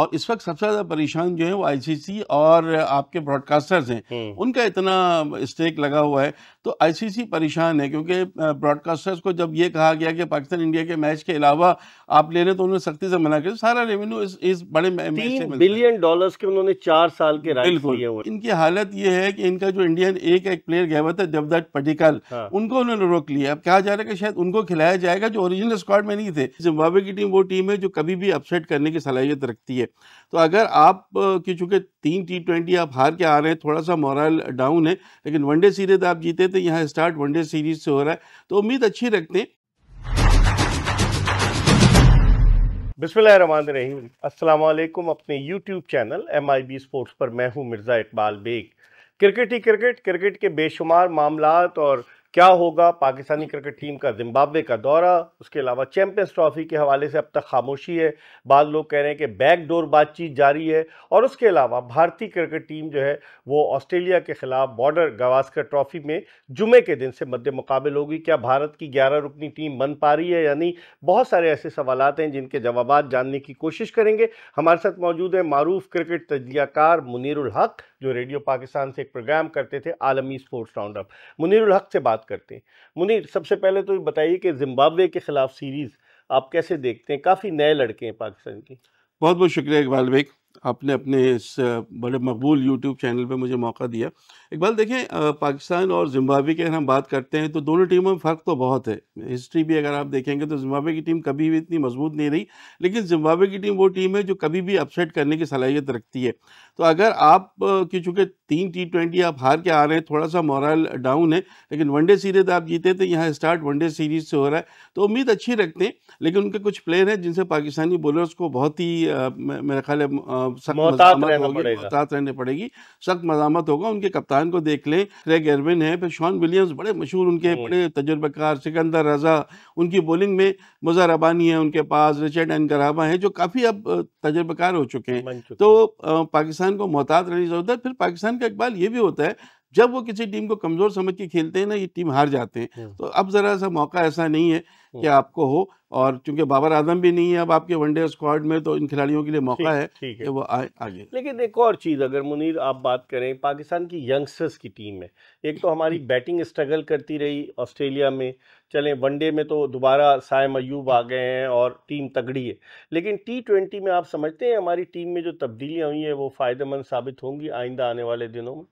और इस वक्त सबसे ज़्यादा परेशान जो है वो आईसीसी और आपके ब्रॉडकास्टर्स हैं हम्म। उनका इतना स्टेक लगा हुआ है तो आईसीसी परेशान है क्योंकि ब्रॉडकास्टर्स को जब ये कहा गया कि पाकिस्तान इंडिया के मैच के अलावा आप ले रहे तो उन्होंने सख्ती से मना कर सारा रेवेन्यू इस, इस बड़े बिलियन डॉलर के उन्होंने चार साल के बिल्कुल इनकी हालत ये है कि इनका जो इंडियन एक एक प्लेयर गया हुआ था जबदट पटिकल हाँ। उनको उन्होंने रोक लिया अब कहा जा रहा है कि शायद उनको खिलाया जाएगा जो ओरिजिनल स्क्वाड में नहीं थे जिम्बाब्वे की टीम वो टीम है जो कभी भी अपसेट करने की सलाहियत रखती है चाहिए तो अगर आप की चूँकि तीन टी ट्वेंटी आप हार के आ रहे हैं थोड़ा सा मोरल डाउन है लेकिन वनडे सीरीज आप जीते थे तो यहाँ स्टार्ट वनडे सीरीज से हो रहा है तो उम्मीद अच्छी रखते हैं बिस्मिल्लाहमान रहीम अस्सलाम वालेकुम अपने YouTube channel M I B sports पर मैं हूं मिर्ज़ा इकबाल बेग क्रिकेट ही क्रिकेट क्रिकेट के बेशुमार मामला और क्या होगा पाकिस्तानी क्रिकेट टीम का जिम्बाब्वे का दौरा उसके अलावा चैंपियंस ट्रॉफी के हवाले से अब तक खामोशी है बाद लोग कह रहे हैं कि बैकडोर बातचीत जारी है और उसके अलावा भारतीय क्रिकेट टीम जो है वो ऑस्ट्रेलिया के खिलाफ बॉर्डर गवास्कर ट्रॉफी में जुमे के दिन से मद्द मुकाबल होगी क्या भारत की ग्यारह रुकनी टीम बन पा रही है यानी बहुत सारे ऐसे सवाल हैं जिनके जवाब जानने की कोशिश करेंगे हमारे साथ मौजूद है मरूफ क्रिकेट तजियाकार मुनीरुल हक जो रेडियो पाकिस्तान से एक प्रोग्राम करते थे आलमी स्पोर्ट्स राउंड अप मुनीरुल हक से बात बात करते हैं मुनीर सबसे पहले तो बताइए कि जिम्बाब्वे के ख़िलाफ़ सीरीज़ आप कैसे देखते हैं काफ़ी नए लड़के हैं पाकिस्तान के बहुत बहुत शुक्रिया इकबाल भाई आपने अपने इस बड़े मकबूल यूट्यूब चैनल पे मुझे मौका दिया इकबाल देखें पाकिस्तान और जिम्बावे की अगर हम बात करते हैं तो दोनों टीमों में फ़र्क तो बहुत है हिस्ट्री भी अगर आप देखेंगे तो जिम्बावे की टीम कभी भी इतनी मजबूत नहीं रही लेकिन जिम्बावे की टीम वो टीम है जो कभी भी अपसेट करने की सलाहियत रखती है तो अगर आप की चूँकि तीन टी ट्वेंटी आप हार के आ रहे हैं थोड़ा सा मॉरल डाउन है लेकिन वनडे सीरीज आप जीते थे तो यहाँ स्टार्ट वनडे सीरीज से हो रहा है तो उम्मीद अच्छी रखते हैं लेकिन उनके कुछ प्लेयर हैं जिनसे पाकिस्तानी बॉलर्स को बहुत ही मेरा ख्याल है सख्त मोहतात रहना पड़ेगी सख्त मजामत होगा उनके कप्तान को देख लें क्रेग एरविन है फिर शॉन विलियम्स बड़े मशहूर उनके हम्म। बड़े तजुर्बेकार सिकंदर रजा उनकी बॉलिंग में मुजा रबानी है उनके पास रिचर्ड एन कराबा हैं जो काफ़ी अब तजुर्बेकार हो चुके हैं तो पाकिस्तान को मोहतात रहनी ज़रूरत है फिर पाकिस्तान का इकबाल ये भी होता है जब वो किसी टीम को कमज़ोर समझ के खेलते हैं ना ये टीम हार जाते हैं हम्म। तो अब ज़रा सा मौका ऐसा नहीं है कि हम्म। आपको हो और चूंकि बाबर आजम भी नहीं है अब आपके वनडे स्क्वाड में तो इन खिलाड़ियों के लिए मौका है कि वो आए आगे लेकिन एक और चीज़ अगर मुनीर आप बात करें पाकिस्तान की यंगस्टर्स की टीम है एक तो हमारी बैटिंग स्ट्रगल करती रही ऑस्ट्रेलिया में चलें वनडे में तो दोबारा साय मयूब आ गए हैं और टीम तगड़ी है लेकिन टी ट्वेंटी में आप समझते हैं हमारी टीम में जो तब्दीलियाँ हुई हैं वो फ़ायदेमंद साबित होंगी आइंदा आने वाले दिनों में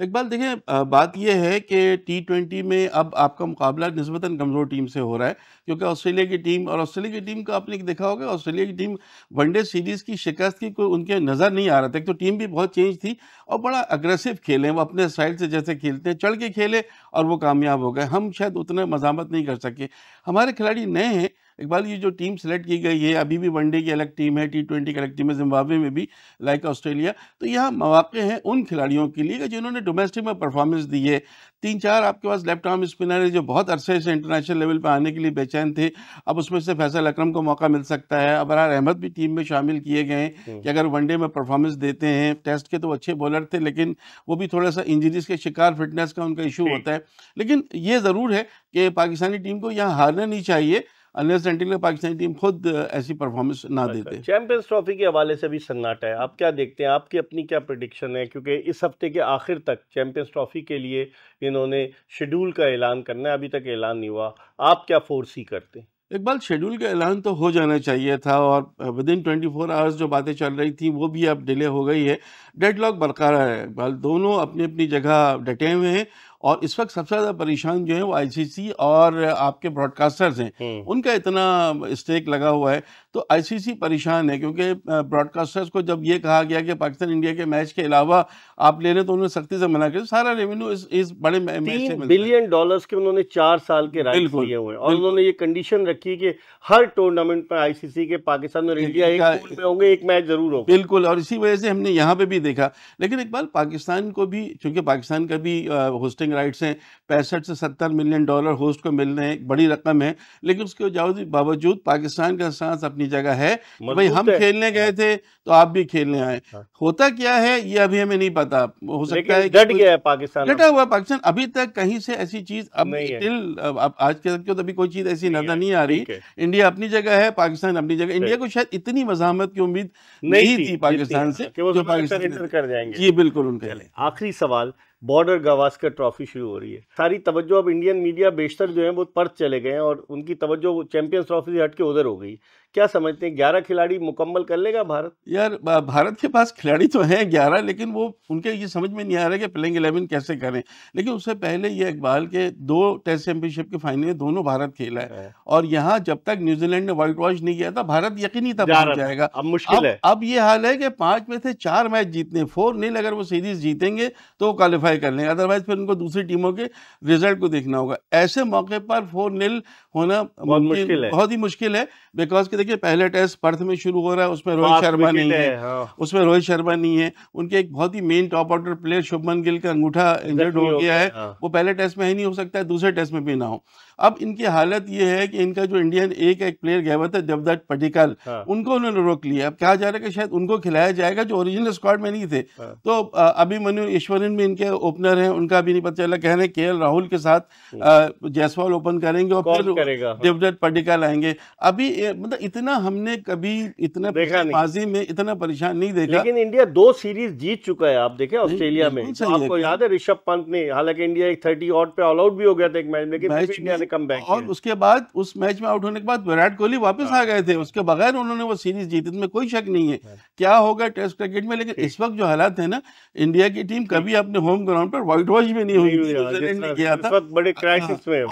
इकबाल देखें बात यह है कि टी ट्वेंटी में अब आपका मुकाबला नस्बता कमज़ोर टीम से हो रहा है क्योंकि ऑस्ट्रेलिया की टीम और ऑस्ट्रेलिया की टीम का आपने देखा होगा ऑस्ट्रेलिया की टीम वनडे सीरीज़ की शिकस्त की कोई उनके नज़र नहीं आ रहा था एक तो टीम भी बहुत चेंज थी और बड़ा अग्रेसिव खेले वो अपने स्टाइल से जैसे खेलते हैं चढ़ के खेले और वो कामयाब हो गए हम शायद उतने मजामत नहीं कर सके हमारे खिलाड़ी नए हैं इकबाल ये जो टीम सेलेक्ट की गई है अभी भी वनडे की अलग टीम है टी ट्वेंटी की अलग टीम है जिम्बावे में भी लाइक ऑस्ट्रेलिया तो यहाँ मौाक़े हैं उन खिलाड़ियों के लिए जिन्होंने डोमेस्टिक में परफॉर्मेंस दी है तीन चार आपके पास लेफ्ट आर्म स्पिनर है जो बहुत अरसे से इंटरनेशनल लेवल पर आने के लिए बेचैन थे अब उसमें से फैसल अक्रम को मौका मिल सकता है अबरार अहमद भी टीम में शामिल किए गए हैं हम्म। कि अगर वनडे में परफॉर्मेंस देते हैं टेस्ट के तो अच्छे बॉलर थे लेकिन वो भी थोड़ा सा इंजरीज के शिकार फिटनेस का उनका इशू होता है लेकिन ये ज़रूर है कि पाकिस्तानी टीम को यहाँ हारना नहीं चाहिए अनलेस एंटिल पाकिस्तानी टीम खुद ऐसी परफॉर्मेंस ना अच्छा, देते चैंपियंस ट्रॉफी के हवाले से भी सन्नाटा है आप क्या देखते हैं आपकी अपनी क्या प्रडिक्शन है क्योंकि इस हफ्ते के आखिर तक चैंपियंस ट्रॉफी के लिए इन्होंने शेड्यूल का ऐलान करना है अभी तक ऐलान नहीं हुआ आप क्या फोर्सी करते हैं इकबाल शेड्यूल का ऐलान तो हो जाना चाहिए था और within twenty four hours जो बातें चल रही थी वो भी अब डिले हो गई है डेडलॉक बरकरार है इकबाल दोनों अपनी अपनी जगह डटे हुए हैं और इस वक्त सबसे ज़्यादा परेशान जो है वो आईसीसी और आपके ब्रॉडकास्टर्स हैं हम्म। उनका इतना स्टेक लगा हुआ है तो आईसीसी परेशान है क्योंकि ब्रॉडकास्टर्स को जब ये कहा गया कि पाकिस्तान इंडिया के मैच के अलावा आप ले रहे तो उन्होंने सख्ती से मना किया सारा रेवेन्यू इस, इस बड़े मैच बिलियन डॉलर के उन्होंने चार साल के राइट्स लिए हुए और उन्होंने ये कंडीशन रखी कि हर टूर्नामेंट में आईसीसी के पाकिस्तान और इंडिया एक होंगे एक मैच जरूर होगा बिल्कुल और इसी वजह से हमने यहाँ पे भी देखा लेकिन इकबाल पाकिस्तान को भी चूंकि पाकिस्तान का भी होस्टिंग राइट्स हैं पैंसठ से सत्तर मिलियन डॉलर होस्ट को मिल रहे हैं बड़ी रकम है लेकिन उसके बावजूद पाकिस्तान का सांस अपनी जगह है भाई हम खेलने गए हाँ। थे तो आप भी खेलने आए हाँ। होता क्या है ये अभी हमें नहीं पता हो सकता है डट गया है पाकिस्तान डटा हुआ पाकिस्तान अभी तक कहीं से ऐसी चीज अब आज के तो अभी कोई चीज ऐसी नजर नहीं आ रही इंडिया अपनी जगह है पाकिस्तान अपनी जगह इंडिया को शायद इतनी मजामत की उम्मीद नहीं थी पाकिस्तान से पाकिस्तान कर जाएंगे जी बिल्कुल उनके आखिरी सवाल बॉर्डर गावस्कर ट्रॉफी शुरू हो रही है सारी तवज्जो अब इंडियन मीडिया बेशतर जो है वो पर्थ चले गए हैं और उनकी तवज्जो चैंपियंस ट्रॉफी से हट के उधर हो गई क्या समझते हैं ग्यारह खिलाड़ी मुकम्मल कर लेगा भारत यार भारत के पास खिलाड़ी तो हैं ग्यारह लेकिन वो उनके ये समझ में नहीं आ रहा है कि प्लेइंग इलेवन कैसे करें लेकिन उससे पहले ये इकबाल के दो टेस्ट चैंपियनशिप के फाइनल में दोनों भारत खेला है हाँ। और यहाँ जब तक न्यूजीलैंड ने व्हाइट वॉश नहीं किया था भारत ही था जाएगा अब मुश्किल है अब ये हाल है कि पांच में से चार मैच जीतने फोर नील अगर वो सीरीज जीतेंगे तो क्वालिफाई क्वालिफाई कर लेंगे अदरवाइज फिर उनको दूसरी टीमों के रिजल्ट को देखना होगा ऐसे मौके पर फोर नील होना बहुत मुश्किल है बहुत ही मुश्किल है बिकॉज कि देखिए पहले टेस्ट पर्थ में शुरू हो रहा है उसमें रोहित शर्मा नहीं है हाँ। उसमें रोहित शर्मा नहीं है उनके एक बहुत ही main top order player Shubman Gill का अंगूठा इंजर्ड हो गया है हाँ। वो पहले टेस्ट में ही नहीं हो सकता है दूसरे टेस्ट में भी ना हो अब इनकी हालत ये है कि इनका जो इंडियन एक एक प्लेयर गया हुआ था देवदत्त पटिकल उनको उन्होंने रोक लिया अब कहा जा रहा है कि शायद उनको खिलाया जाएगा जो ओरिजिनल स्क्वाड में नहीं थे हाँ। तो अभिमन्यु ईश्वरन भी इनके ओपनर हैं उनका भी नहीं पता चला कह रहे के राहुल के साथ हम्म। जयसवाल ओपन करेंगे और फिर देवदत्त पडिका लाएंगे अभी मतलब इतना हमने कभी इतना बाजी में इतना परेशान नहीं देखा लेकिन इंडिया दो सीरीज जीत चुका है आप देखे ऑस्ट्रेलिया में तो आपको याद है ऋषभ पंत ने हालांकि इंडिया एक थर्टी आउट पे ऑल आउट भी हो गया था एक मैच लेकिन इंडिया ने कम बैक और उसके बाद उस मैच में आउट होने के बाद विराट कोहली वापस आ हाँ। गए थे उसके बगैर उन्होंने वो सीरीज जीती इसमें कोई शक नहीं है हाँ। क्या होगा टेस्ट क्रिकेट में लेकिन इस वक्त जो हालात है ना इंडिया की टीम कभी अपने होम ग्राउंड पर व्हाइट वॉश भी नहीं हुई हाँ,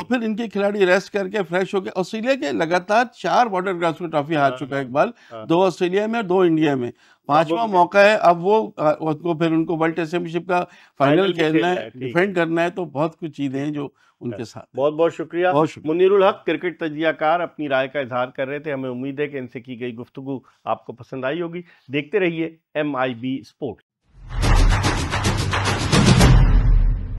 फिर इनके खिलाड़ी रेस्ट करके फ्रेश होकर ऑस्ट्रेलिया के लगातार चार बॉर्डर ग्राउंड में ट्रॉफी हार हाँ, चुका है हाँ, इकबाल दो ऑस्ट्रेलिया में और दो इंडिया में पांचवा मौका है अब वो उसको फिर उनको वर्ल्ड टेस्ट चैंपियनशिप का फाइनल खेलना है डिफेंड करना है तो बहुत कुछ चीजें हैं जो उनके साथ बहुत बहुत शुक्रिया बहुत शुक्रिया मुनीरुल हक क्रिकेट तजियाकार अपनी राय का इजहार कर रहे थे हमें उम्मीद है कि इनसे की गई गुफ्तु आपको पसंद आई होगी देखते रहिए एम आई बी स्पोर्ट